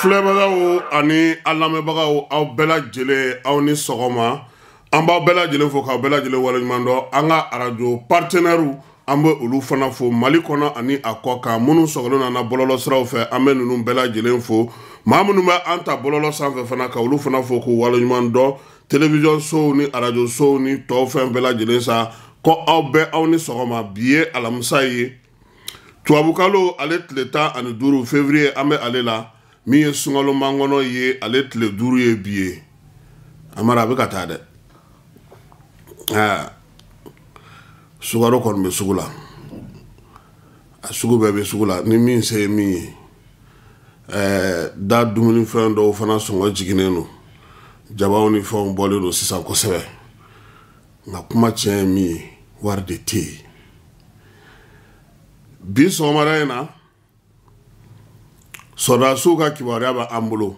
filɛbagaw ani a lamɛnbagaw aw bɛɛ lajɛlen aw ni sɔgɔma an b'aw bɛɛ lajɛlen fo k'aw bɛɛ lajɛlen waleɲuman dɔn an ka arajo partenɛriw an bɛ olu fana fo mali kɔnɔ ani a kɔ kan minnu sɔgɔlen nana bɔlɔlɔsiraw fɛ an bɛ ninnu bɛɛ lajɛlen fo maa minnu bɛ an ta bɔlɔlɔ sanfɛ fana ka olu fana fo k'u waleɲuman dɔn televiziyɔn sow ni arajo sow ni tɔw fɛn bɛɛ lajɛlen sa ko aw bɛ aw ni sɔgɔma bi ye alamisa ye tubabukalo ale tile tan ani duuru fevriye an bɛ ale la min ye sunkalo mankɔnɔ ye ale tile duuru ye bi ye a amara a bɛ ka taa dɛ aa sukaro kɔni bɛ sugu la a sugu bɛɛ bɛ sugu la ni min se ye min ye ɛɛ eh, da dumunifɛn dɔw fana sɔngɔ jiginnen don jabaw ni fɛnw bɔlen don sisan kosɛbɛ nka kuma tiɲɛ ye min ye wari de tɛ yen bi sɔgɔmada in na. sɔdasiw ka kibaruya bɛ an bolo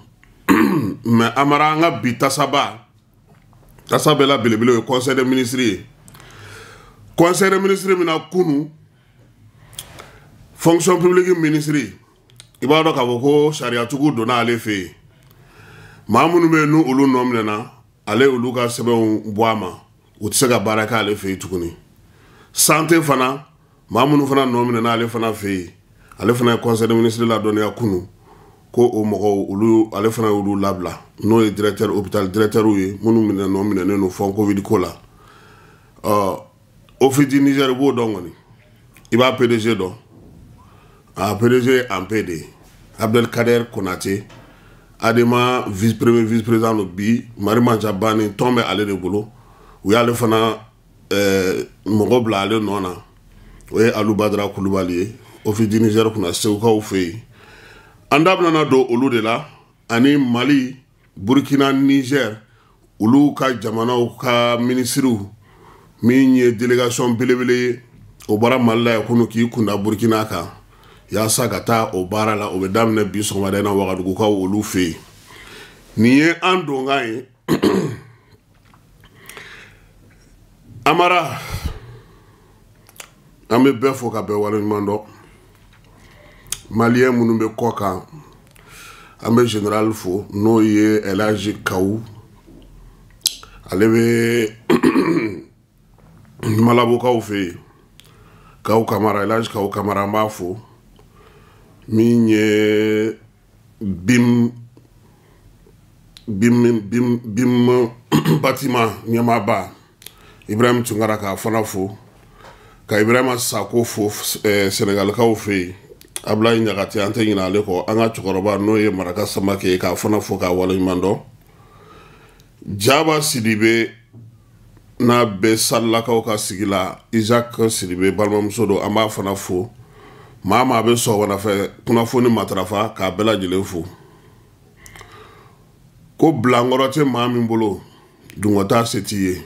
mɛ an mara an ka bi tasaba tasa bɛɛ la belebele ye conseil de ministre ye conseil de ministre mina kunu fonction publique ministre i b'a dɔn k'a fɔ ko sariyatigiw donna ale fɛ yen maa minnu bɛ yen n'olu nɔ minɛna ale olu ka sɛbɛnw bɔ a ma u tɛ se ka baara kɛ ale fɛ yen tuguni santé fana maa minnu fana nɔ minɛna ale fana fɛ yen ale fana ye conseil de ministre ladɔnniya kunu ko o mɔgɔw olu ale fana y'olu labila n'o ye directeur hôpital directeurw ye minnu minɛ nɔ minɛnen don fɔn covid ko la ɔ ofidi niger i b'o dɔn kɔni i b'a pdg dɔn a pdg en pd abdelkader konate adema vice premier vice président do bi mari manca bani tɔn bɛ ale de bolo u y'ale fana eh, mɔgɔ bila ale nɔ na o ye alubadara kulubali ye ofidi nizɛri kunna segukaw fɛ yen an da benana don olu de la ani mali burukina nizɛri olu ka jamanaw ka minisiriw min ye delegasiɔn belebele ye o bɔra mali la ye kunu k'i kunda burukina kan y'asa ka taa o baara la o bɛ daminɛ bi sɔgɔmada na wagadugukaw olu fɛ yen nin ye an don ye amara an bɛ bɛɛ fo ka bɛɛ waleɲuman dɔn maliyɛn minnu bɛ kɔ kan an bɛ general fo n'o ye elhaji kawu ale bɛ malabokaw fɛ yen kawu kamara elhaji kawu kamara an b'a fo min ye bim bim bim bim batima ɲɛmaaba ibrahim tunkara k'a fana fo ka ibrahima sako fo eh, senegalikaw fɛ yen abulayi ɲagate an tɛ ɲina ale kɔ an ka cɛkɔrɔba n'o ye maraka samakɛ ye k'a fana fo k'a waleɲuman dɔn jaba sidibe n'a bɛ salilakaw ka sigi la izak sidibe balimamuso don an b'a fana fo maa maa bɛ sɔgɔmafɛ kunnafoni matarafa k'a bɛɛ lajɛlen fo ko bilankɔrɔ tɛ maa min bolo dungɔta se t'i ye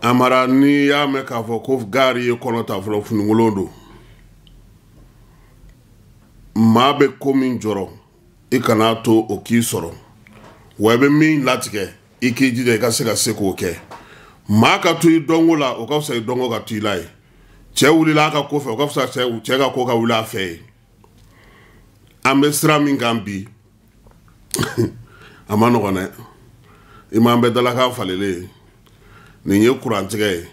amara n'i y'a mɛn k'a fɔ ko gaari ye kɔnɔ ta fɔlɔ funikolon don maa bɛ ko min jɔrɔ i kana to o k'i sɔrɔ wa i bɛ min latigɛ i k'i jija i ka se ka se k'o kɛ maa ka to i dɔnko la o ka fisa i dɔnko ka to i la ye cɛ wulila a ka ko fɛ o ka fisa cɛ cɛ ka ko ka wuli a fɛ ye an bɛ sira min kan bi a ma nɔgɔn dɛ i m'an bɛ dalakan falenlen ye nin ye kurantigɛ ye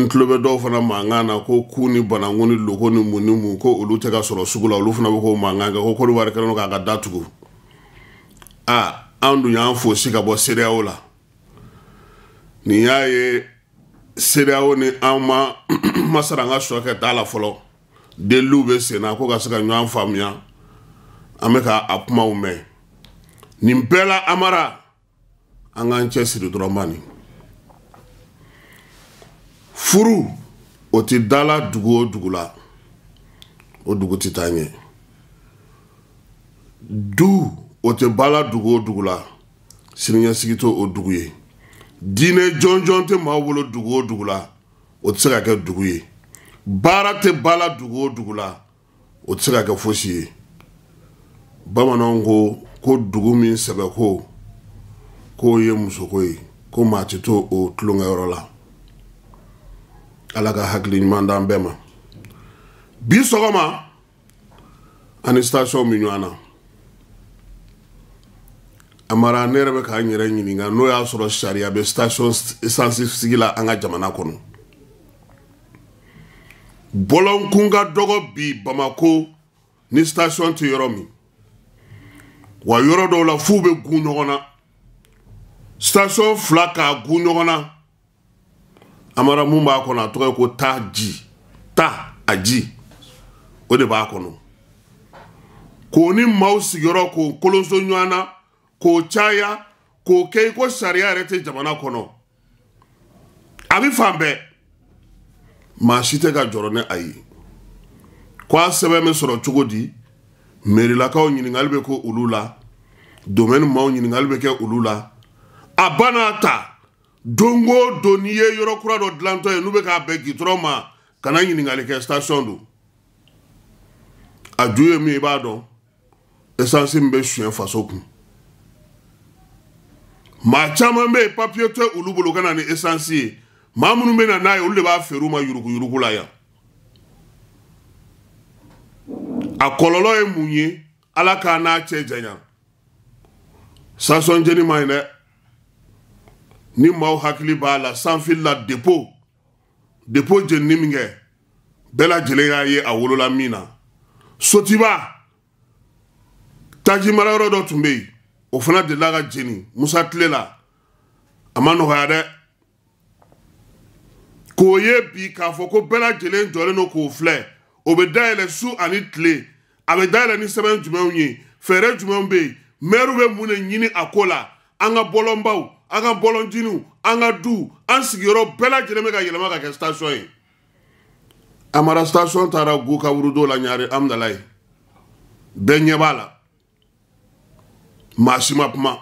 n tulo bɛ dɔw fana mankan na ko ku ni bananku ni loko ni mun ni mun ko olu tɛ ka sɔrɔ sugu la olu fana bɛ k'o mankan kɛ ko kɔdiwari kɛlen don k'a ka datugu a an dun y'an fosi ka bɔ seereyaw la nin y'a ye seereyaw ni an ma ma sara an ka sɔ kɛ t'a la fɔlɔ deliw bɛ sen na ko ka se ka ɲɔgɔn faamuya an bɛ ka a kumaw mɛn nin bɛɛ la amara an k'an cɛ siri dɔrɔn bani furu o ti dala dugu o dugu la o dugu ti taa ɲɛ du o tɛ bala dugu o dugu la siniɲɛsigi to o dugu ye diinɛ jɔnjɔn tɛ maa wolo dugu o dugu la o tɛ se ka kɛ dugu ye baara tɛ bala dugu o dugu la o tɛ se ka kɛ fosi ye bamananw ko ko dugu min sɛbɛ ko k'o ye musoko ye ko maa tɛ to o tulonkɛyɔrɔ la ala ka hakili ɲuman d'an bɛɛ ma bi sɔgɔma ani station min ɲɔgɔn na a mara ne yɛrɛ bɛ k'an yɛrɛ ɲininka n'o y'a sɔrɔ sariya bɛ station esansi sigi la an ka jamana kɔnɔ bɔlɔnkun ka dɔgɔ bi bamako ni station tɛ yɔrɔ min wa yɔrɔ dɔw la f'u bɛ gun ɲɔgɔn na station fila k'a gun ɲɔgɔn na amara mun b'a kɔnɔ a tɔgɔ ye ko ta ji ta a ji o de b'a kɔnɔ k'o ni maaw sigiyɔrɔ k'o kolonso ɲɔgɔn na k'o caya k'o kɛ i ko sariya yɛrɛ tɛ jamana kɔnɔ a bɛ fan bɛɛ maa si tɛ ka jɔrɔ ni a ye ko a sɛbɛn bɛ sɔrɔ cogo di merilakaw ɲininkali bɛ kɛ olu la domɛni maaw ɲininkali bɛ kɛ olu la a ba n'a ta. don o don n'i ye yɔrɔ kura dɔ dilantɔ ye n'u bɛ k'a bɛn gitɔrɔn ma kana ɲininkali kɛ station do a ju ye min i b'a dɔn esansi min bɛ suɲɛ faso kun maa caman bɛ yen papiye tɛ olu bolo ka na ni esansi ye maa minnu bɛ na n'a ye olu de b'a feere u ma yuruguyurugu la yan a kɔlɔlɔ ye mun ye ala k'a n'a cɛ janya station jeni man ɲi dɛ. ni maaw hakili b'a la sanfili la depo depo jenini min kɛ bɛɛ lajɛlen y'a ye a wolola min na sotiba tajimarayɔrɔ dɔ tun bɛ yen o fana delila ka jeni musa tile la a ma nɔgɔya dɛ k'o ye bi k'a fɔ ko bɛɛ lajɛlen jɔlen don k'o filɛ o bɛ dayɛlɛ su ani tile a bɛ dayɛlɛ ni sɛbɛn jumɛnw ye fɛɛrɛ jumɛnw bɛ yen mɛriw bɛ mun de ɲini a ko la an ka bɔlɔnbaw an ka bɔlɔnjiniw an ka du an sigiyɔrɔ bɛɛ lajɛlen bɛ ka yɛlɛma ka kɛ station ye amara station taara gu ka wurudo la ɲare amidala ye bɛɛ ɲɛ b'a la maa si ma kuma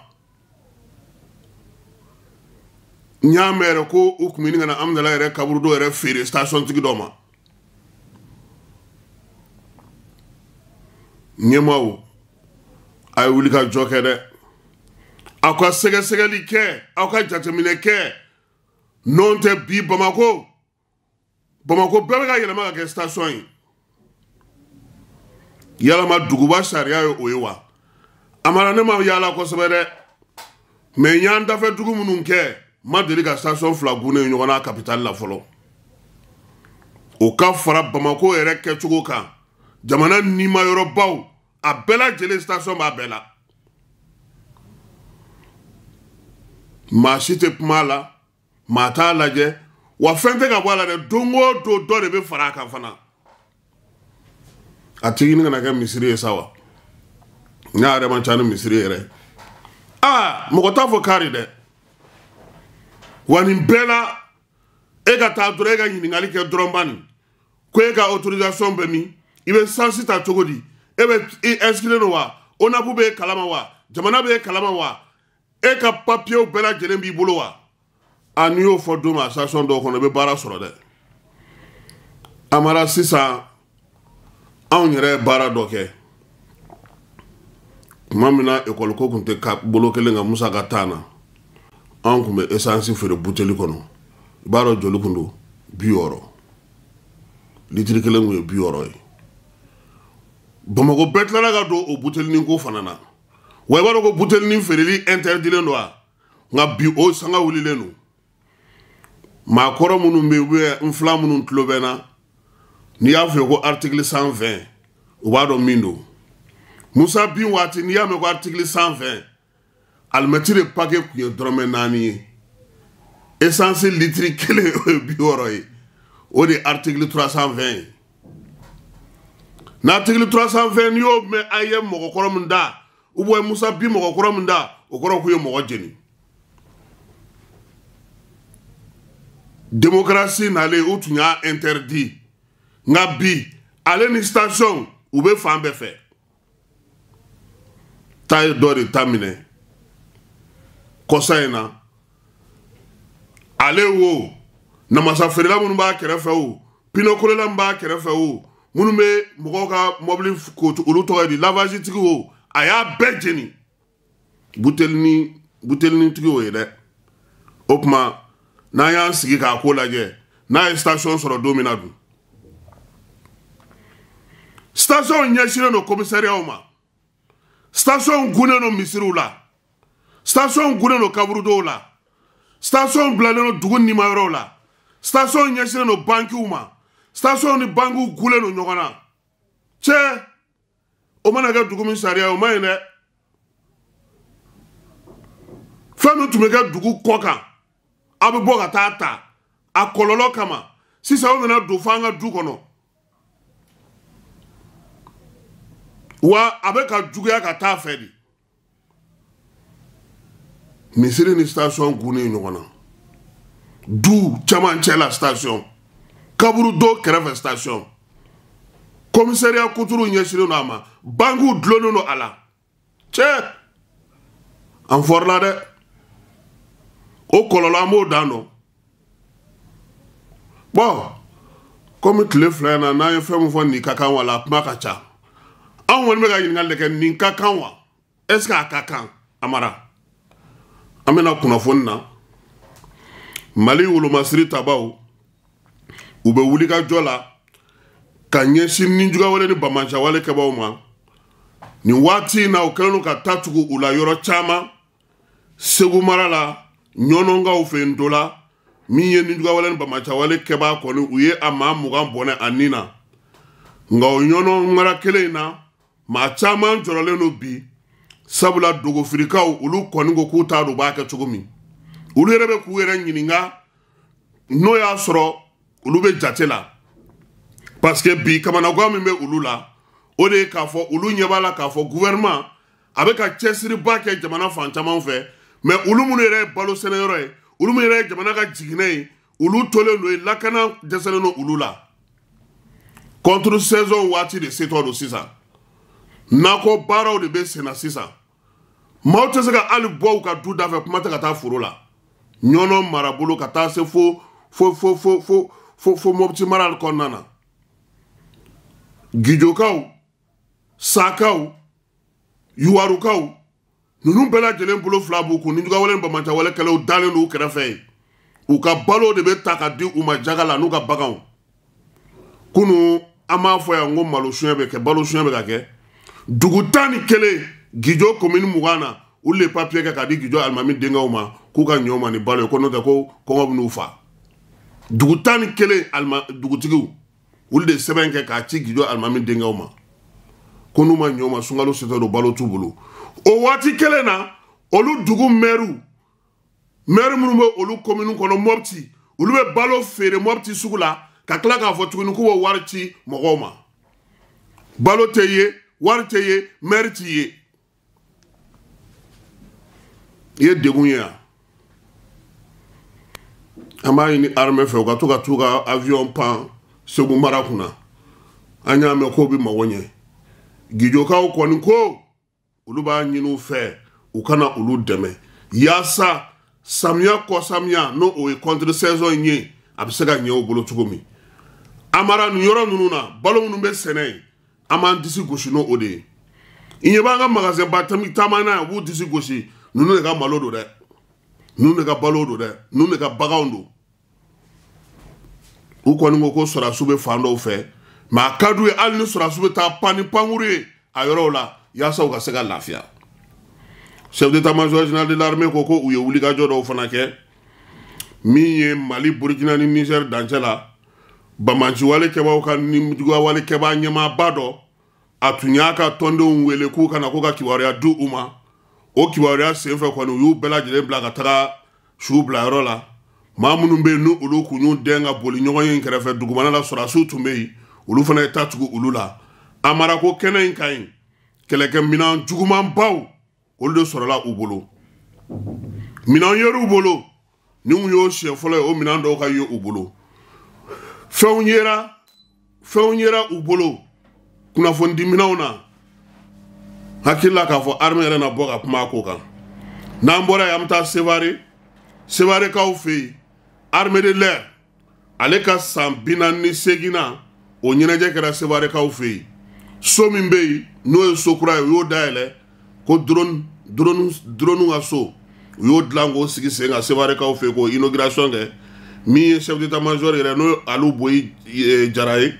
n y'a mɛn yɛrɛ ko u kun bɛ ɲini ka na amidala yɛrɛ kaburudo yɛrɛ feere station tigi dɔ ma ɲɛmaaw a ye wuli ka jɔ kɛ dɛ aw ka sɛgɛsɛgɛli kɛ aw ka jateminɛ kɛ n'o tɛ bi bamako bamako bɛɛ bɛ ka yɛlɛma ka kɛ station ye yalama duguba sariya ye o ye wa a mara ne ma yaala kosɛbɛ dɛ mɛ n y'an dafɛ dugu minnu kɛ n ma deli ka station fila gunnen ɲɔgɔn na kapitali la fɔlɔ o ka fara bamako yɛrɛ kɛcogo kan jamana nimayɔrɔbaw a bɛɛ lajɛlen station b'a bɛɛ la. maa si tɛ kuma a la maa t'a lajɛ wa fɛn tɛ ka bɔ a la dɛ don o don dɔ de bɛ fara a kan fana a tigi ni kana kɛ misiri ye sa wa n'a yɛrɛ man ca ni misiri yɛrɛ aa mɔgɔ t'a fɔ kari dɛ wa nin bɛɛ la e ka taa dɔrɔn e ka ɲininkali kɛ dɔrɔn bani ko e ka autorisation bɛ min i bɛ sansi ta cogo di e bɛ i inscrire wa ONAP bɛ e kalama wa jamana bɛ e kalama wa e ka papiyew bɛɛ lajɛlen b'i bolo wa a n'i y'o fɔ don min a sasɔn dɔw kɔnɔ i bɛ baara sɔrɔ dɛ amara sisan anw yɛrɛ ye baara dɔ kɛ tuma min na ekɔliko tun tɛ ka bolo kelen kan musa ka taa na anw tun bɛ esansi feere buteli kɔnɔ i b'a dɔn joli tun don bi wɔɔrɔ litiri kelen tun ye bi wɔɔrɔ ye bamakɔ bɛɛ tilala ka don o butelinin ko fana na wa i b'a dɔn ko butelinin feereli interdilen don wa nka bi o sanga wulilen don maa kɔrɔ minnu bɛ yen ubiyɛn n fila minnu tulo bɛ n na n'i y'a fɔ ko artikili san fɛn u b'a dɔn min don musa bin waati n'i y'a mɛn ko artikili san fɛn alimɛtiri pake tun ye dɔrɔmɛ naani ye esansi litiri kelen o ye bi wɔɔrɔ ye o de ye artikili tura san fɛn ye n'artikili tura san fɛn n'i y'o mɛn an ye mɔgɔkɔrɔ min da. ubiyɛn musa bi mɔgɔ kura min da o kɔrɔ k'u ye mɔgɔ jeni demokarasi nalen u tun y'a interdit nka bi ale ni station u bɛ fan bɛɛ fɛ ta ye dɔ de ta minɛ kɔsa in na ale wo namasa feerela minnu b'a kɛrɛfɛ o pinɔkolela min b'a kɛrɛfɛ o minnu bɛ mɔgɔw ka mɔbili ko olu tɔgɔ ye di lavazitigi o a y'a bɛɛ jeni buteli ni butelinitigi o ye dɛ o kuma n'an y'an sigi k'a ko lajɛ n'a ye station sɔrɔ don min na dun station ɲɛsinnen don commissariat ma station gunnen don misiriw la station gunnen don kaburudow la station bilalen don dugu nimayɔrɔw la station ɲɛsinnen don bankiw ma station ni bankiw gunnen don ɲɔgɔn na cɛ o mana kɛ dugu min sariya o ma ɲi dɛ fɛn min tun bɛ kɛ dugu kɔ kan a bɛ bɔ ka taa ta a kɔlɔlɔ kama sisan o nana don fo an ka du kɔnɔ wa a bɛ ka juguya ka taa fɛ de misiri ni station gunnen ɲɔgɔn na du camancɛ la station kaburu do kɛrɛfɛ station. komisariya kuturu ɲɛsinnen don a ma bankiw dulonnen don a la cɛ an fɔrɔla dɛ o kɔlɔlɔ an b'o dan dɔn bɔn komi tile fila in na n'an ye fɛn min fɔ nin ka kan wa la a kuma ka ca anw kɔni bɛ ka ɲininkali de kɛ nin ka kan wa ɛseke a ka kan amara an bɛna kunnafoni na mali wolomasiri tabaw u bɛ wulikajɔ la. ka ɲɛsin ninjuguya wale ni bamanja wale kɛbaw ma nin waati in na u kɛlen do ka ta tugu u la yɔrɔ caaman segu mara la ɲɔnɔnkaw fɛ n tola min ye ninjuguya wale ni bamanja wale kɛbaa kɔni u ye a maa mugan bɔnɛ a nin na nka o ɲɔnɔ mara kelen in na maa caaman jɔrɔlen do bi sabula dogofirikaw olu kɔni ko k'u t'a do b'a kɛ cogo min olu yɛrɛ bɛ k'u yɛrɛ ɲininga n'o y'a sɔrɔ olu bɛ jate la parce que bi kamanagan min bɛ olu la o de ye k'a fɔ olu ɲɛ b'a la k'a fɔ gouvernement a bɛ ka cɛsiriba kɛ jamana fan caman fɛ mɛ olu minnu yɛrɛ ye balo sɛnɛyɔrɔ ye olu minnu yɛrɛ ye jamana ka jiginɛ ye olu tolen don ye lakana dɛsɛlen don olu la contre saison waati de setɔ don sisan nakɔ baaraw de bɛ senna sisan maaw tɛ se ka hali bɔ u ka du da fɛ kuma tɛ ka taa foro la ɲɔnɔ marabolo ka taa se fo fo fo fo fo fo fo mɔputi mara kɔnɔna na. gijokaw sakaw yuwarukaw ninnu bɛɛ lajɛlen bolo fila b'u kun nijugawale ni bamananjawale kɛlɛw dalen don u kɛrɛfɛ u ka balo de bɛ ta ka di u ma jaga la n'u ka baganw kunu an b'a fɔ yan ko malo suɲɛ bɛ kɛ balo suɲɛ bɛ ka kɛ dugu tan ni kelen gijo komini mugan na olu de papiye kɛ k'a di gijo alimami denkɛw ma k'u ka ɲɔ ma ni balo ye ko n'o tɛ ko kɔngɔ bɛ n'u fa dugu tan ni kelen alima dugutigiw olu de sɛbɛn kɛ k'a ci gindo alimami denkɛw ma ko n'u ma ɲɛ o ma sunkalo setɔ don balo t'u bolo o waati kelen na olu dugu mɛriw mɛri minnu bɛ olu komini kɔnɔ mɔpiti olu bɛ balo feere mɔpiti sugu la ka tila k'a fɔ tuguni k'u bɛ wari ci mɔgɔw ma balo tɛ ye wari tɛ ye mɛri t'i ye i ye degun ye yan an b'a ɲini armée fɛ u ka to ka t'u ka avion pan segu mara kunna an y'a mɛn k'o bɛ mago ɲɛ gijokaw kɔni ko olu b'a ɲini u fɛ u kana olu dɛmɛ yaasa samiya kɔ samiya n'o o ye contre saison in ye a bɛ se ka ɲɛ u bolo cogo min amara nin yɔrɔ ninnu na balo minnu bɛ sɛnɛ yen an b'an disi gosi n'o o de ye i ɲɛ b'an ka magasin ba caman na yan u b'u disi gosi ninnu de ka malo don dɛ ninnu de ka balo don dɛ ninnu de ka baganw don u kɔni ko ko sɔrasiw bɛ fan dɔw fɛ mɛ a ka d'u ye hali ni sɔrasiw bɛ taa pan ni pankuru ye a yɔrɔw la yaasa u ka se ka lafiya chef d'état major général de l'armée ko ko u ye wulikajɔ dɔw fana kɛ min ye mali burukina ni nizɛri dancɛ la wale kɛbaw ka nijuguyawale kɛba ɲɛmaaba dɔ a tun y'a ka tɔndenw wele k'u kana ko ka kibaruya di u ma o kibaruya sen fɛ kɔni u y'u bɛɛ lajɛlen bila ka taga suw bilayɔrɔ la maa minnu bɛ yen ni olu kun y'u dɛn ka boli ɲɔgɔn ye in kɛrɛfɛ dugumana la sɔrɔsiw tun bɛ yen olu fana ye ta tugu olu la a marako kɛnɛ in ka ɲi kɛlɛkɛminɛn jugumanbaw olu de sɔrɔla u bolo minɛn yer'u bolo ni kun y'o siɲɛ fɔlɔ ye o minɛn dɔw ka ye u bolo fɛnw yera fɛnw yera u bolo kunnafonidiminɛnw na hakilila k'a fɔ arme yɛrɛ na bɔ ka kuma a ko kan n'an bɔra yen an bɛ taa sevare sevarekaw fɛ yen armée de l'air ale ka san bi naani ni seegin na o ɲɛnajɛ kɛra sewarekaw fɛ yen so min bɛ yen n'o ye so kura ye u y'o dayɛlɛ ko drone drone drone ka so u y'o dilan k'o sigi sen kan sewarekaw fɛ yen k'o inauguration kɛ min ye chef d'état major yɛrɛ n'o ye alu boyi e, jara ye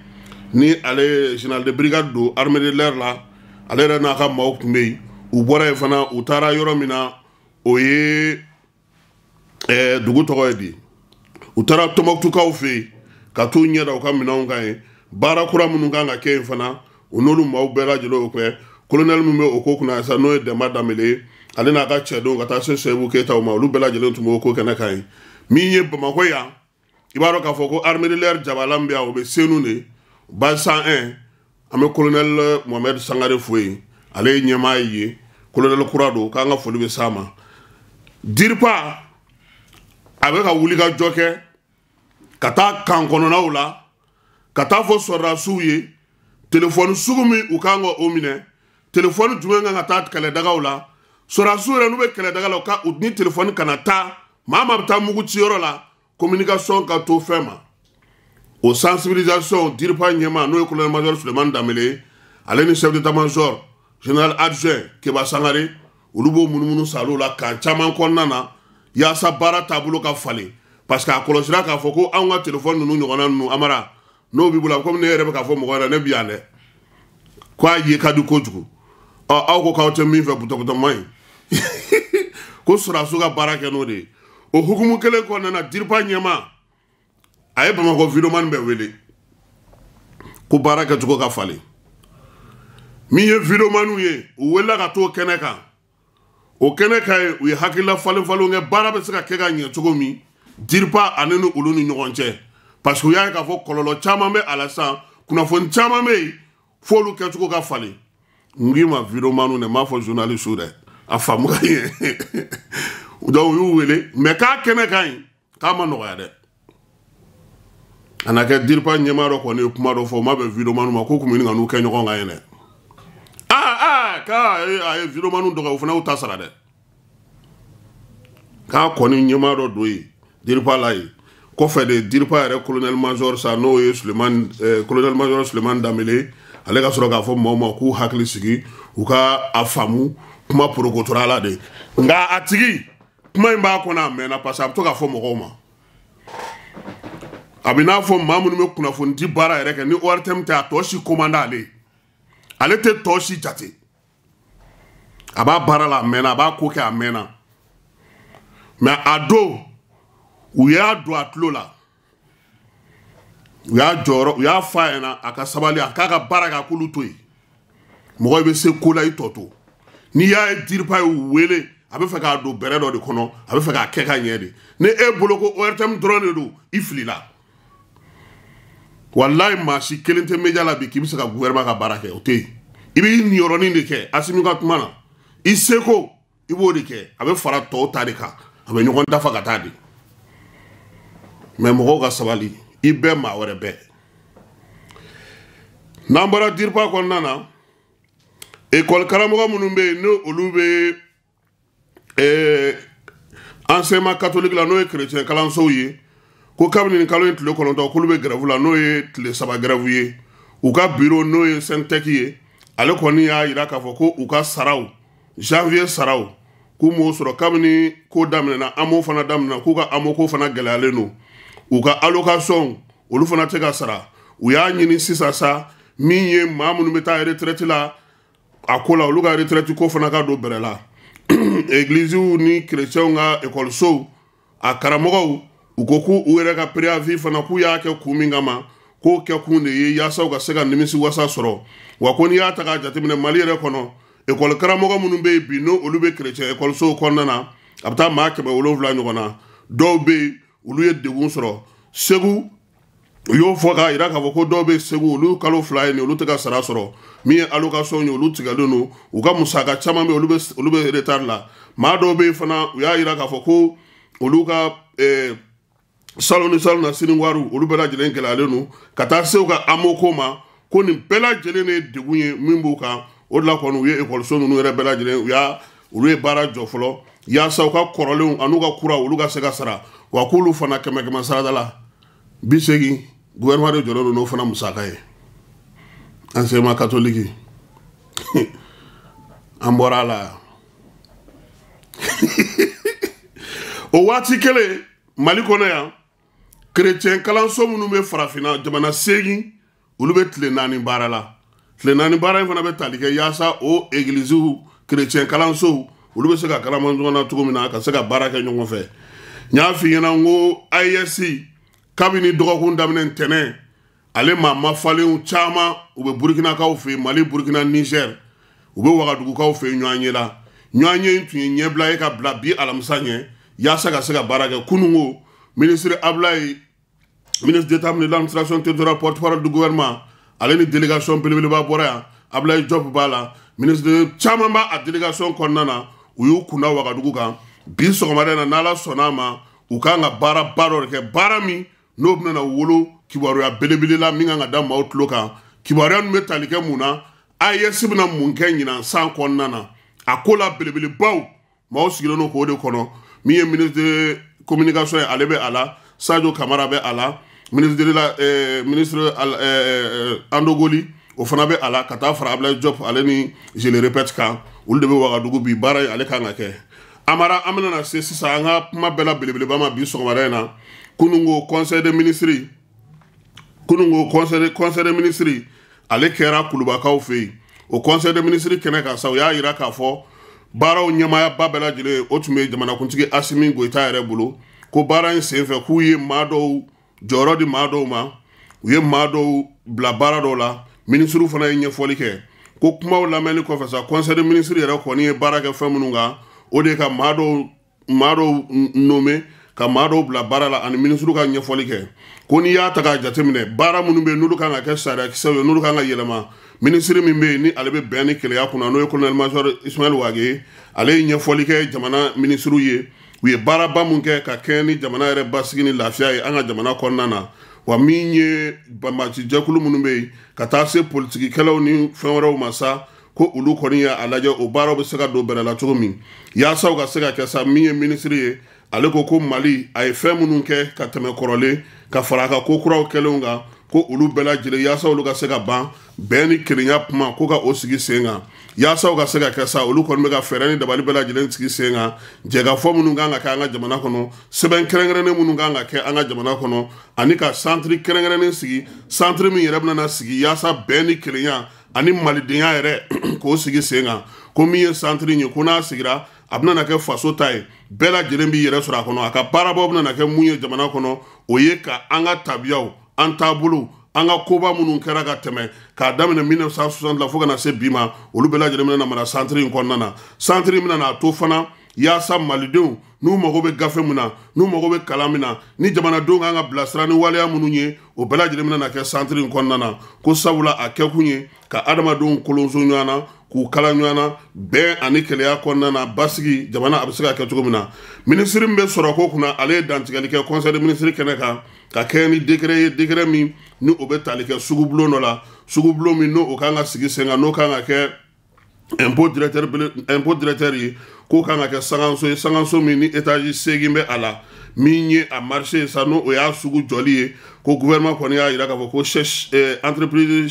ni ale général de brigade don armée de l'air la ale yɛrɛ n'a ka maaw tun bɛ yen u bɔra yen fana u taara yɔrɔ min na o ye ɛɛ dugu tɔgɔ ye di. u taara tɔnbɔkutukaw fɛ yen ka t'u ɲɛ u ka minɛnw kan yen baara kura minnu kan ka kɛ yen fana u n'olu maaw bɛɛ lajɛlen y'o kɛ kolonɛli min bɛ o ko kunna sisan n'o ye dɛnba danbele ye ale n'a ka cɛdenw ka taa se sɛyibu keyitaw ma olu bɛɛ lajɛlen tun b'o ko kɛnɛ kan yen min ye bamakɔ yan i b'a dɔn k'a fɔ ko armidilɛri jabala min bɛ yan o bɛ senu de ba san ɛn an bɛ kolonɛli mohamɛdi sangare fo yen ale ye ɲɛmaa ye kolonɛli kura don k'an ka foli bɛ s'a ma diripa a bɛ ka wuli ka jɔ kɛ ka taa kan la ka taa fɔ sɔrɔdasuw ye telefɔni sugu min u kan ka o minɛ telefɔni jumɛn kan ka taa kɛlɛdagaw la sɔrɔdasiw yɛrɛ n'u bɛ kɛlɛdaga la u ka ni telefɔni kana taa maa maa bɛ taa mugu la communication ka to fɛn ma o sensibilisation diripa ɲɛma n'o ye colonel major sulemani danbele ale ni chef d'état major général adjoint keba sangare olu b'o munumunu salo la kan caman kɔnɔna na yaasa baara taabolo ka falen parce que a kɔlɔsira k'a fɔ ko anw ka telefɔni ninnu ɲɔgɔnna ninnu amara n'o b'i bolo komi ne yɛrɛ bɛ k'a fɔ mɔgɔ wɛrɛ ne bi yan dɛ ko a ye ka di kojugu ɔ aw ko k'aw tɛ min fɛ butɔbutɔ man ɲi ko sɔrɔdaso ka baara kɛ n'o de ye o hukumu kelen kɔnɔna na diriba ɲɛma a ye bamakɔ vidéoman bɛɛ wele ko baara kɛcogo ka falen min ye vidéomanw ye u wulila ka t'o kɛnɛ kan o kɛnɛ kan ye u ye hakilila falen falenw kɛ baara bɛ se ka kɛ ka ɲɛ cogo min diripa ani ni olu ni ɲɔgɔn cɛ parce que u y'a ye k'a fɔ kɔlɔlɔ caman bɛ a la sisan kunnafoni caman bɛ yen f'olu kɛcogo ka falen n k'i ma video manu dɛ n m'a fɔ journaliste dɛ a faamu ka ɲɛ dɔnku u y'u wele mɛ k'a kɛnɛ ka ɲi k'a ma nɔgɔya dɛ a na kɛ diripa ɲɛmaa dɔ kɔni ye kuma dɔ fɔ o ma bɛn video ma k'u kun bɛ ɲininka n'u kɛ ɲɔgɔn kan yen dɛ aa ah, aa ah, k'a ye a ye video dɔgɔya o fana y'u ta sara dɛ k'a kɔni ɲɛmaa dɔ don yen. diripa la yen kɔfɛ de diripa yɛrɛ colonel major sa n'o ye suleman eh, colonel major suleman danbele ale ka sɔrɔ k'a fɔ mɔɔw ma k'u hakili sigi u ka a faamu kuma porokotora la de nka a tigi kuma in b'a kɔnɔ a mɛnna parce que a bɛ to k'a fɔ mɔgɔw ma a bɛ n'a fɔ maa minnu bɛ kunnafonidi baara yɛrɛ kɛ ni ortm tɛ a tɔ si komanda ale ale tɛ tɔ si jate a b'a baara la a mɛnna a b'a ko kɛ a mɛnna mɛ a don u y'a don a tulo la u y'a jɔyɔrɔ u y'a f'a ɲɛna a ka sabali a k'a ka baara kɛ a k'olu to yen mɔgɔ bɛ se ko la i tɔ to n'i y'a ye jiriba ye u wele a bɛ fɛ k'a don bɛrɛ dɔ de kɔnɔ a bɛ fɛ k'a kɛ ka ɲɛ de ni e bolo ko ortm dɔrɔn de don i filila walayi maa si kelen tɛ meja la bi k'i bɛ se ka gouvernement ka baara kɛ o tɛ yen i b'i niyɔrɔnin de kɛ asimi ka kuma na i seko i b'o de kɛ a bɛ fara tɔw ta de kan a bɛ ɲɔgɔn dafa ka taa de mɛ mɔgɔw ka sabali i bɛɛ maa wɛrɛ bɛɛ n'an bɔra diripa kɔnɔna na ekɔli karamɔgɔ minnu bɛ yen n'o olu bɛ ɛɛ enseignement catholique la n'o ye chrétien kalansow ye ko kabini nin kalo in tile kɔnɔntɔn k'olu bɛ gɛrɛfu la n'o ye tile saba gɛrɛfu ye u ka biro n'o ye sentɛki ye ale kɔni y'a yira k'a fɔ ko u ka saraw janvier saraw k'u m'o sɔrɔ kabini ko daminɛna amo fana daminɛna k'u ka amo ko fana gɛlɛyalen don u ka allocation olu fana tɛ ka sara u y'a ɲini sisan sa min ye maa minnu bɛ taa retraite la a ko la olu ka retraite ko fana ka don bɛrɛ la églisiw ni chrétiens ka écolisow a karamɔgɔw u ko k'u yɛrɛ ka préavis fana k'u y'a kɛ kun min kama k'o kɛ kun de ye yaasa u ka se ka nimisi wasa sɔrɔ wa ko n'i y'a ta k'a jateminɛ mali yɛrɛ kɔnɔ ekɔli karamɔgɔ minnu bɛ yen bi n'olu bɛ kerecɛn ekɔlisow kɔnɔna na a bɛ taa maa kɛmɛ wolonwula ɲɔgɔn na dɔw bɛ yen olu ye degun sɔrɔ segu u y'o fɔ k'a yira k'a fɔ ko dɔw bɛ segu olu kalo fila ye nin olu tɛ ka sara sɔrɔ min ye allocation ye olu tigɛlen don u ka musaka caman bɛ olu bɛ olu bɛ retard la maa dɔw bɛ yen fana u y'a yira k'a fɔ ko olu ka eh, salon ni salon na sini wariw olu bɛɛ lajɛlen gɛlɛyalen don ka taa se u ka amoko ma ko nin bɛɛ lajɛlen de ye degun ye min b'u kan o de la kɔni u ye ekɔliso ninnu yɛrɛ bɛɛ lajɛlen u y'a olu ye baara jɔ fɔlɔ yaasa u ka kɔrɔlenw an'u ka kura olu ka se ka sara wa k'olu fana kɛmɛ kɛmɛ sarada la bi seegin gouvernement de jɔlen don n'o fana musaka ye enseignement catholique an bɔra a la o waati kelen mali kɔnɔ yan kerecɛn kalanso minnu bɛ farafinna jamana seegin olu bɛ tile naani baara la tile naani baara in fana bɛ tali kɛ yaasa o egiliziw kerecɛn kalansow olu bɛ se ka kalama ɲɔgɔn na cogo min na ka se ka baara kɛ ɲɔgɔn fɛ n y'a f'i ɲɛna n ko ayesi kabini dɔgɔkun daminɛ ntɛnɛn ale maa mafalenw caaman u be burukinakaw fe mali burukina nigɛr u be wagadugukaw fe ɲɔan ye la ɲɔan ye tun ye ɲɛbila ye ka bila bi alamisa ɲɛ y'asa ka se ka baara kɛ kunungo ministre abulayi ministre d'état mini l'administration territorial porte parole du gouvernement ale ni délégation belebeleba bɔra yan abulayi jɔp b'a la ministre caman b'a a délégation kɔnɔna na u y'u kunda wagadugu kan bi sɔgɔmada na n'ala sɔnna a ma u kan ka baara ba dɔ de kɛ baara min n'o bɛna wolo kibaruya belebele la min kan ka da maaw tulo kan kibaruya nin bɛ tali kɛ mun na AES bɛna mun kɛ ɲinan san kɔnɔna na a ko la belebelebaw maaw sigilen don k'o de kɔnɔ min ye ministre communication ye ale bɛ a la sadio kamara bɛ a la ministre la eh, ministre al, eh, eh, andogoli o fana bɛ a la ka taa fara abulayi jɔp ale ni je le répète kan olu de bɛ wagadugu bi baara ye ale kan ka kɛ amara an bɛna se sisan an ka kuma bɛɛ la belebeleba ma bi sɔgɔmada in na kununko conseil de ministre kununko conseil conseil de ministre ale kɛra kulubakaw fɛ yen o conseil de ministre kɛnɛ kan sa u y'a yira k'a fɔ baaraw ɲɛmaayaba bɛɛ lajɛlen o tun bɛ jamanakuntigi asimi goyita yɛrɛ bolo ko baara in senfɛ k'u ye maa dɔw jɔyɔrɔ di maa dɔw ma u ye maa dɔw bila baara dɔw la minisiriw fana ye ɲɛfɔli kɛ ko kumaw lamɛnni kɔfɛ sa conseil de ministre yɛrɛ kɔni ye baara kɛ fɛn minnu kan o de ka maa dɔw maa dɔw nome ka maa dɔw bila baara la ani minisiriw ka ɲɛfɔli kɛ ko n'i y'a ta k'a jateminɛ baara minnu bɛ yen n'olu kan ka kɛ sariyakisɛw ye n'olu kan ka yɛlɛma minisiri min bɛ yen ni ale bɛ bɛn ni kɛlɛya kunna n'o ye colonel major ismail wage ale ye ɲɛfɔli kɛ jamana minisiriw ye u ye baaraba mun kɛ ka kɛɲɛ ni jamana yɛrɛ basigi ni lafiya ye an ka jamana kɔnɔna na wa min ye banbaci jɛkulu minnu bɛ yen ka taa se politikikɛlaw ni fɛn wɛrɛw ma sa ko olu kɔni y'a lajɛ o baaraw bɛ se ka don bɛrɛ la cogo min yaasa u ka se ka kɛ sa min ye minisiri ye ale ko ko mali a ye fɛn minnu kɛ ka tɛmɛ kɔrɔlen ka fara a ka ko kuraw kɛlenw kan ko olu bɛɛ lajɛlen yaasa olu ka se ka ban bɛn ni kelenya kuma ko ka o sigi sen kan yaasa u ka se ka kɛ sa olu kɔni bɛ ka fɛɛrɛ ni dabali bɛɛ lajɛlen sigi sen kan jɛgafɔ minnu kan ka kɛ an ka jamana kɔnɔ sɛbɛn kɛrɛnkɛrɛnnen minnu kan ka kɛ an ka jamana kɔnɔ ani ka santiri kɛrɛnkɛrɛnnen sigi santiri min yɛrɛ bɛna sigi yaasa bɛn ni kelenya ani malidenya yɛrɛ k'o sigi sen kan ko min ye santiri ye ko n'a sigira a benana kɛ faso ta ye bɛɛ lajɛlen b'i yɛrɛ sɔrɔ a kɔnɔ a ka baarabaw benana kɛ mun ye jamana kɔnɔ o ye ka an ka tabiyaw an taabolow an ka koba minnu kɛra ka tɛmɛ k'a daminɛ 1960 la fɔɔ kana se bi ma olu bɛɛ lajɛlen benana mara santiri yi kɔnɔna na santiri benana a to fana yaasa malidenw n'u mago bɛ gafe mun na n'u mago bɛ kalan min na ni jamanadenw kan ka bilasira ni waleya minnu ye o bɛɛ lajɛlen bɛna na kɛ santiri in kɔnɔna na ko sabula a kɛkun ye ka adamadenw kolonso ɲɔgɔn na k'u kala ɲɔgɔn na bɛn ani kɛlɛya kɔnɔna na basigi jamana a bɛ se ka kɛ cogo min na minisiri min bɛ sɔrɔ ko kunna ale ye dantigɛli kɛ kɔnsɛri minisiri kɛnɛ kan ka kɛɲɛ ni dekɛrɛ ye dekɛrɛ min ni o bɛ tali kɛ sugubulon dɔ la sugubulon min n'o kan ka sigi sen kan n'o kan ka kɛ impôt directeur impôt directeur ye k'o kan ka kɛ sangaso ye sangaso min ni étage segin bɛ a la min ye a marché ye sa n'o o y'a sugu jɔli ye ko gouvernement kɔni y'a yira k'a fɔ ko eh, entreprise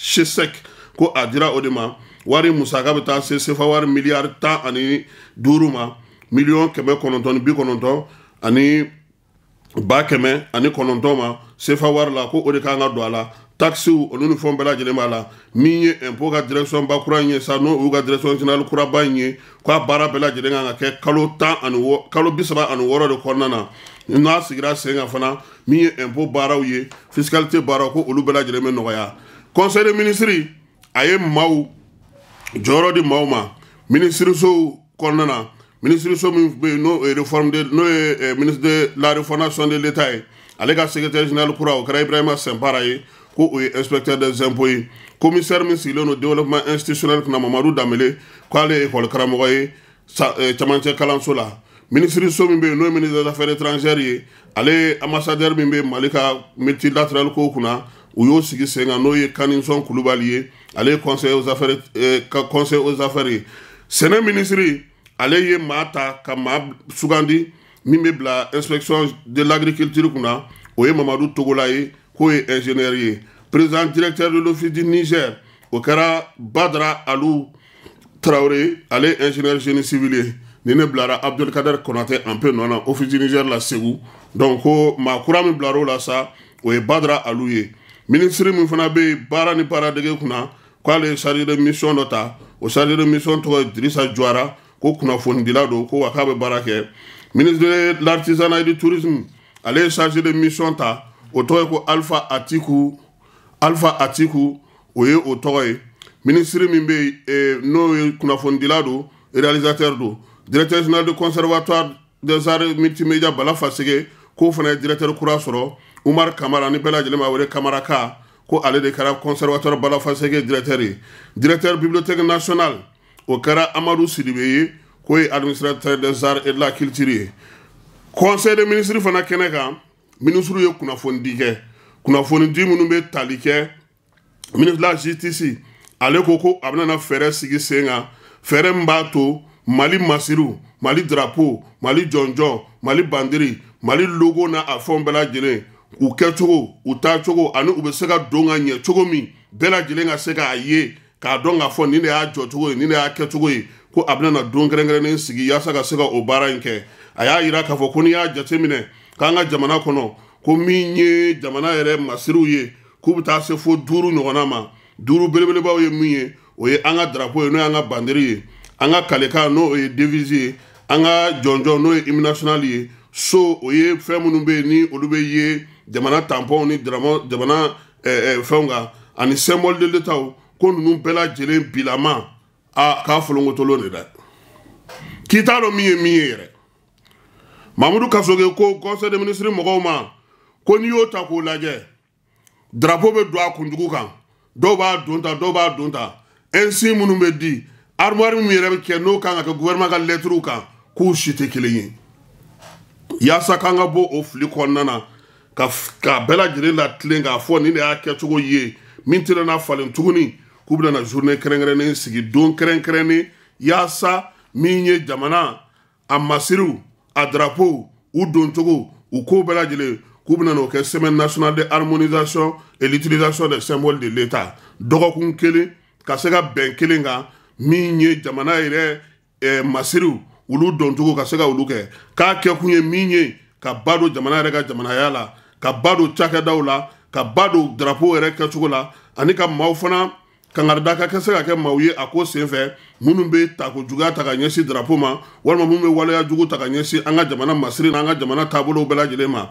chesec ko a dira o de ma wari musaka bɛ taa se sefa wari miliyari tan ani duuru ma miliyɔn kɛmɛ kɔnɔntɔn ni bi kɔnɔntɔn ani ba kɛmɛ ani kɔnɔntɔn ma sefa wari la ko o de kan ka don a la taxes olu ni fɛnw bɛɛ lajɛlen b'a la min ye impôt ka direction ba kura in ye sa n'o y'u ka direction générale kuraba in ye k'a baara bɛɛ lajɛlen kan ka kɛ kalo tan ani wɔ kalo bi saba ani wɔɔrɔ de kɔnɔna na n'a sigira sen kan fana min ye impôt baaraw ye fiscalité baaraw ko olu bɛɛ lajɛlen bɛ nɔgɔya conseil des ministres a ye maaw jɔyɔrɔ di maaw ma minisirisow kɔnɔna na minisiriso min bɛ yen n'o ye réforme de n'o ye ministre de la réformation de l'état ye ale ka secrétaire général kura o kɛra ibrahima sɛnpara ye ko o eh, ye inspecteur des impôts ye commissaire min sigilen don développement institutionnel kunna mamadu danbele k'ale ye ekɔli karamɔgɔ ye camancɛ kalanso la minisiri so min bɛ yen n'o ye ministre des affaires étrangères ye ale ye ambassadeur min bɛ mali ka multilatéral kow kunna u y'o sigi sen kan n'o ye kanisɔn kulubali ye ale ye conseil aux affaires eh, conseil aux affaires ye sɛnɛ minisiri ale ye maa ta ka maa sugandi min bɛ bila inspection de l'agriculture kunna o ye mamadu togola ye Koé Ingénierie, président directeur de l'Office du Niger, Okara Badra Alou Traoré, allez ingénieur génie civilier, Nene Blara Abdel Kader Konate, un peu non, Office du Niger, la Ségou. Donc, oh, ma Kourami Blaro, là, ça, Oye Badra Alouye. Ministre Moufonabe, Bara ni Para de Gekuna, les chargé de mission d'Ota, au chargé de mission Toi Drissa Djouara, ko kuna fondilado, ko wakabe Barake, ministre de l'artisanat et du tourisme allez chargé de mission ta o tɔgɔ ye ko alifa atiku alifa atiku o ye o tɔgɔ ye minisiri min bɛ yen eh, n'o ye kunnafonidila don réalisateur don directeur général de conservatoire des arts multimédia bala faseke k'o fana ye directeur kura sɔrɔ umaru kamara ni bɛɛ lajɛlen b'a wele kamara ka ko ale de kɛra conservatoire bala faseke directeur ye directeur bibliothèque nationale o kɛra amadu sidibe ye k'o ye administrateur des arts et de la culture ye conseil des ministres fana kɛnɛ kan. minisiriw ye kunnafonidi kɛ kunnafonidi minnu bɛ tali kɛ ministre de la justice ale ko ko a bɛna na fɛɛrɛ sigi sen kan fɛɛrɛ min b'a to mali masiriw mali drapeau mali jɔnjɔn mali bandiri mali logo n'a a fɛnw bɛɛ lajɛlen u kɛcogo u taacogo ani u bɛ se ka don ka ɲɛ cogo min bɛɛ lajɛlen ka se k'a ye k'a dɔn k'a fɔ nin de y'a jɔcogo ye nin de y'a kɛcogo ye ko a bɛna na don kɛrɛnkɛrɛnnen sigi yaasa ka se ka o baara in kɛ a y'a yira k'a fɔ ko n'i y'a jateminɛ k'an ka jamana kɔnɔ ko min ye jamana yɛrɛ masiriw ye k'u bɛ taa se fo duuru ɲɔgɔnna ma duuru belebelebaw ye min ye o ye an ka darapo ye n'o y'an ka bandiri ye an ka kalekan n'o ye devise ye an ka jɔnjɔn n'o ye hymne national ye so o ye fɛn minnu bɛ yen ni olu bɛ ye jamana tanpɔnw ni jamana ɛɛ fɛnw kan ani symbole de l'état ko ninnu bɛɛ lajɛlen bilama a k'a folonkotolon de dɛ k'i t'a dɔn min ye min ye yɛrɛ mamudu kasoge ko conseil des ministres mɔgɔw ma ko n'i y'o ta k'o lajɛ drapeau bɛ don a kunjugu kan dɔw b'a don ta dɔw b'a don ta insigne minnu bɛ di armoire min yɛrɛ bɛ kɛ n'o kan ka kɛ gouvernement ka lettres kan k'u si tɛ kelen ye yaasa k'an ka bɔ o fili kɔnɔna na ka ka bɛɛ lajɛlen latilen k'a fɔ nin de y'a kɛcogo ye min tɛna na falen tuguni k'u bɛna na journée kɛrɛnkɛrɛnnen sigi don kɛrɛnkɛrɛnnen yaasa min ye jamana a masiriw a darapo u doncogo u koo bɛɛ lajɛlen k'u bɛna n'o kɛ semaine nationale de harmonisation et l'utilisation des symboles de l'état dɔgɔkun kelen e ka se ka bɛn kelen kan min ye jamana yɛrɛ eh, masiriw olu doncogo ka se ka olu kɛ k'a kɛkun ye min ye ka ba don jamana yɛrɛ ka jamanaya la ka ba don cakɛdaw la ka ba don darapo yɛrɛ kɛcogo la ani ka maaw fana kangarida ka kɛ se ka kɛ maaw ye a ko sen fɛ minnu bɛ tako juguya ta ka ɲɛsin darapo ma walima minnu bɛ waleya jugu ta ka ɲɛsin an ka jamana masiri n'an ka jamana taabolow bɛɛ lajɛlen ma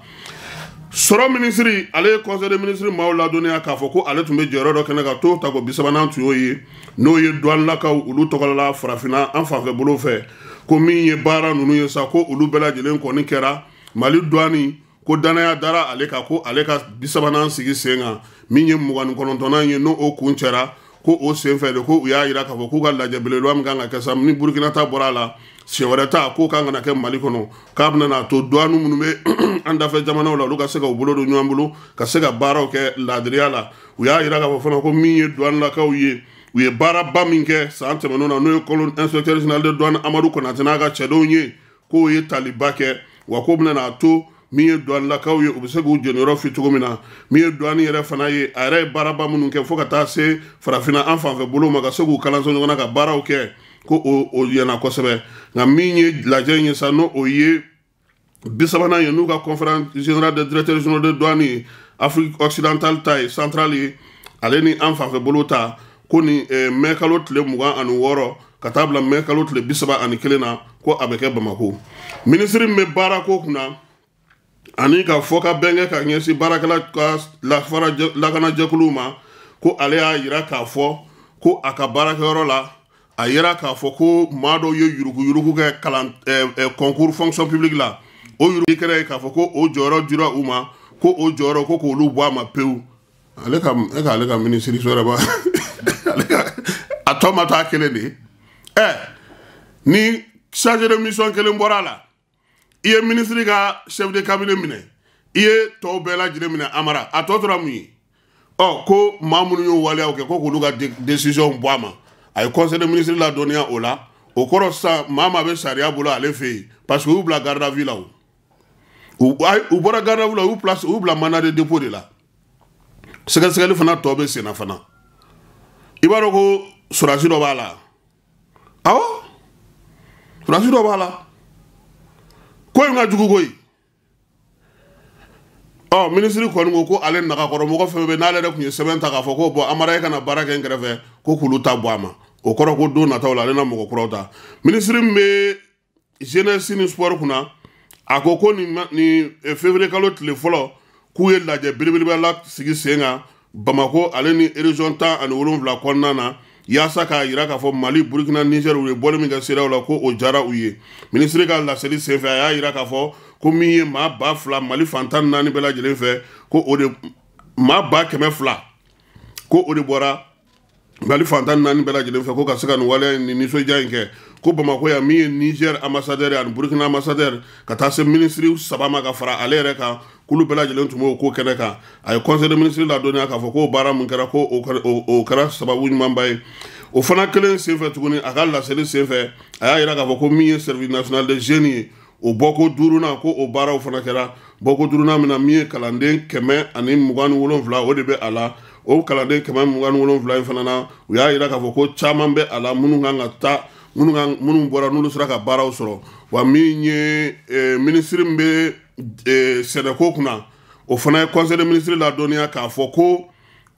sɔrɔ minisiri ale ye conseil de ministre maaw ladɔnniya k'a fɔ ko ale tun bɛ jɔyɔrɔ dɔ kɛnɛ kan to tako bisabanan tun y'o ye n'o ye duwanilakaw olu tɔgɔla farafinna an fanfɛ bolo fɛ ko min ye baara ninnu ye sa ko olu bɛɛ lajɛlen kɔni kɛra mali duwani ko danaya dara ale kan ko ale ka bisabanan sigi sen kan min ye mugani kɔnɔntɔnnan ye n'o kun cɛra ko o sen fɛ de ko u y'a yira k'a fɔ k'u ka lajɛ belebeleba min kan ka kɛ sa ni burukina ta bɔra a la siɲɛ wɛrɛ ta k'o kan kana kɛ mali kɔnɔ k'a bɛna n'a to duwanu minnu bɛ an dafɛ jamanaw la olu ka se ka u bolo don ɲɔgɔn bolo ka se ka baaraw kɛ laadiriya la u y'a yira k'a fɔ fana ko min ye duwanilakaw ye u ye baaraba min kɛ san tɛmɛnenw na n'o ye kolon inspecteur général de douane amadu konate n'a ka cɛdenw ye k'o ye taliba kɛ wa k'o bɛna n'a to min ye dɔnilakaw ye u bɛ se k'u jɔyɔrɔ fi cogo min na min ye dɔɔni yɛrɛ fana ye a yɛrɛ ye baaraba minnu kɛ fo ka taa se farafinna an fanfɛ bolo ma ka se k'u kalanso ɲɔgɔn na ka baaraw kɛ ko o o ɲɛna kosɛbɛ nka min ye lajɛ in ye sa n'o o ye bi sabanan ye n'u ka conférence générale des directeurs généraux de douane ye afrique occidentale ta ye centrale ye ale ni an fanfɛ bolo ta ko nin eh, mai kalo tile mugan ani wɔɔrɔ ka taa bila mai kalo tile bi saba ani kelen na ko a bɛ kɛ bamako minisiri min bɛ baara ko kunna ani ka fɔ ka bɛnkɛ ka ɲɛsin baarakɛla ka lafara lakanajɛkuluw ma ko ale y'a yira k'a fɔ ko a ka baarakɛyɔrɔ la a yira k'a fɔ ko maa dɔw ye yuruguyurugu kɛ kalan ɛɛ e, ɛ e, concours fonction la o yurugu kɛra ye k'a fɔ ko o jɔyɔrɔ dira u ma ko o jɔyɔrɔ ko k'olu bɔ a ma pewu ale ka e ka ale ka minisiriso yɛrɛ ba ale ka a tɔ ma taa kelen de eh, ɛ ni chargé de mission kelen bɔra a la. Iye ministri ka chev de kabine mine. Iye tou bela jine mine amara. A to tura mwenye. Oh, ko mamouni yo wale a ouke. Ko kou luga desisyon mbwa ma. A yo konsen de ministri la donen ya ou la. Ou koros sa mamabe sariya bula ale feyi. Paswe ou bla garda vi la ou. Ou bora garda vi la ou. Ou bla mana de depo di la. Seken seken li fana toube sena fana. Iba roko surajid oba la. A ou? Surajid oba la. ko in ka jugu koyi ɔ oh, minisiri kɔni ko ko ale nagakɔrɔ mɔgɔ fɛn fɛn bɛ n'ale yɛrɛ tun ye sɛbɛn ta k'a fɔ ko bɔn amara e kana baara kɛ n kɛrɛfɛ ko k'olu ta bɔ a ma o kɔrɔ ko don nataw la ale na mɔgɔ kuraw ta minisiri min bɛ jeunesse ni sport kunna a ko ko nin nin eh, février kalo tile fɔlɔ k'u ye lajɛ belebeleba la sigi sen kan bamako ale ni région tan ani wolonwula kɔnɔna na. yaasa k'a yira k'a fɔ mali burukina nizɛri u ye bɔli min kɛ seerew la ko o jara u ye minisiri ka laseli senfɛ a y'a yira k'a fɔ ko min ye maa ba fila mali fantan ni naani bɛɛ lajɛlen fɛ ko o de maa ba kɛmɛ fila ko o de bɔra mali fantan naani bɛɛ lajɛlen fɛ ko ka se ka nin waleya nin nisɔndiya in kɛ ko bamakɔ yan min ye nizɛri amasadɛri ani burukina amasadɛri ka taa se minisiri saba ma ka fara ale yɛrɛ kan kulu bɛɛ lajɛlen tun b'o ko kɛnɛ kan a ye conseil de ministre ladɔnniya k'a fɔ k'o baara mun kɛra ko o kɛra sababu ɲumanba ye o fana kelen senfɛ tuguni a ka laseli senfɛ a y'a yira k'a fɔ ko min ye service national des jeunes ye o bɔko duurunan ko o baaraw fana kɛra bɔko duurunan min na min ye kalanden kɛmɛ ani mugan ni wolonfila o de bɛ a la o kalanden kɛmɛ mugan ni wolonfila in fana na u y'a yira k'a fɔ ko caman bɛ a la minnu kan ka taa minnu bɔra n'olu sera ka baaraw sɔrɔ wa min ye eh, minisiri min bɛ Eh, sɛnɛko kunna o fana ye conseil de ministre ladɔnniya k'a fɔ ko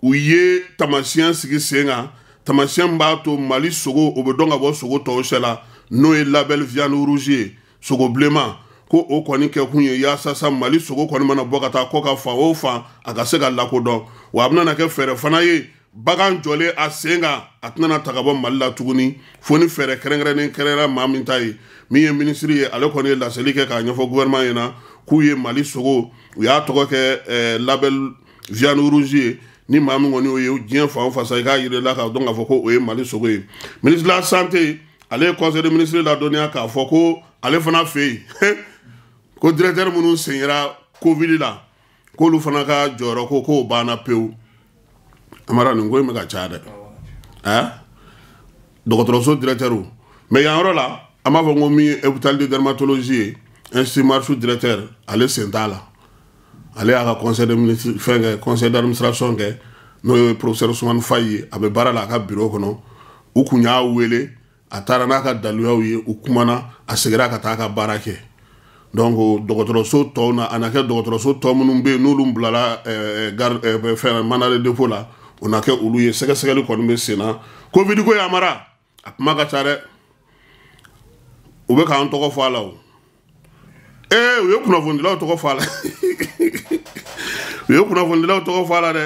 u ye taamasiyɛn sigi sen kan taamasiyɛn b'a to mali sogo o bɛ dɔn ka bɔ sogo tɔw cɛ la n'o ye label viande rouge ye sogo bilenman ko o kɔni kɛ kun ye yaasa sa mali sogo kɔni mana bɔ ka taa kɔ ka fan o fan a ka se ka lakodɔn wa a bɛna kɛ fɛɛrɛ fana ye bagan jɔlen a sen kan a tɛnana ta ka bɔ mali la tuguni fo ni fɛɛrɛ kɛrɛnkɛrɛnnen kɛrɛnkɛrɛn maa min ta ye min ye minisiri ye ale kɔni ye laseli kɛ k'a ɲɛfɔ gouvernement ɲɛna k'u ye mali sogo u y'a tɔgɔ kɛ eh, labɛl viande rouge ye ni maa min kɔni y'o ye diɲɛ fan o fan sa i k'a yira i la k'a dɔn k'a fɔ ko o ye mali sogo ye ministre de la santé ale ye conseil de ministre ladɔnniya k'a fɔ ko ale fana fɛ yen ko directeur minnu senyera covid la k'olu fana ka jɔyɔrɔ ko k'o banna pewu amara nin ko in bɛ ka caya dɛ ɛɛ dɔgɔtɔrɔso directeur mɛ yan yɔrɔ la an b'a fɔ ko min ye hôpital de dermatologie ye. institut marchu directeur ale sen t'a la ale y'a ka conseil de ministre fɛn kɛ conseil d'administration kɛ euh, euh, n'o ye euh, professeur sumani fayi ye a bɛ baara la a ka bureau kɔnɔ u kun y'a wele a taara n'a ka daluyaw ye u kumana a segira ka taa ka baara kɛ donc dɔgɔtɔrɔso tɔw na a na kɛ dɔgɔtɔrɔso tɔ minnu bɛ yen n'olu bilala ɛɛ gar ɛɛ fɛn mana de dépôt la o na kɛ olu ye sɛgɛsɛgɛli kɔni bɛ sen na covid ko yamara a kuma ka ca dɛ u bɛ k'an tɔgɔ fɔ a la o. ee eh, u ye kunnafonidilaw tɔgɔ fɔ a la u ye kunnafonidilaw tɔgɔ fɔ a la dɛ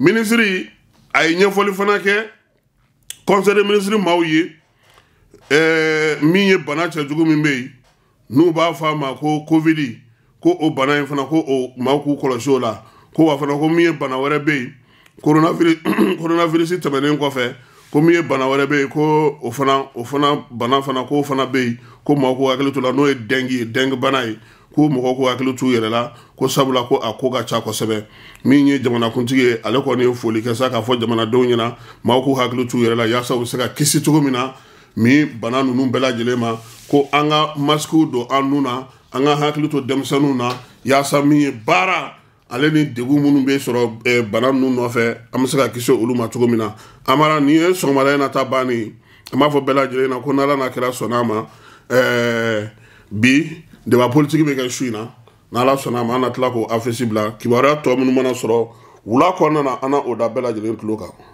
minisiri a ye ɲɛfɔli fana kɛ conseil de ministre maaw ye ɛɛ eh, min ye bana cɛjugu min bɛ yen n'u b'a fɔ a ma ko covid ko o bana in fana ko o maaw k'u kɔlɔsi o la ko wa fana ko min ye bana wɛrɛ bɛ yen coronavirus coronavirus tɛmɛnen kɔfɛ ko min ye bana wɛrɛ bɛ yen ko o fana o fana bana fana k'o fana bɛ yen ko mɔgɔw k'u hakili to la n'o ye dɛngi ye dɛngi bana ye ko mɔgɔw k'u hakili t'u yɛrɛ la ko sabula ko a ko ka ca kosɛbɛ min ye jamanakuntigi ye ale kɔni ye foli kɛ sa k'a fɔ jamanadenw ɲɛna mɔgɔw k'u hakili t'u yɛrɛ la yaasa u bɛ se ka kisi cogo min na nin bana ninnu bɛɛ lajɛlen ma ko an ka masigiw don an nun na an ka hakili to denmisɛnninw na yaasa min ye baara ale ni degun minnu bɛ sɔrɔ bana ninnu nɔfɛ an bɛ se ka kisi olu ma cogo min na amara nin ye sɔgɔmada in nata bannen an b'a fɔ bɛɛ lajɛlen na ko n'ala n'a kɛra sɔnna a ma bi deba politigi bɛ kɛ su in na n'ala sɔnna a ma an na tila k'o afisi bila kibaruya tɔ minnu mana sɔrɔ wula kɔnɔna na an na o da bɛɛ lajɛlen tulo kan.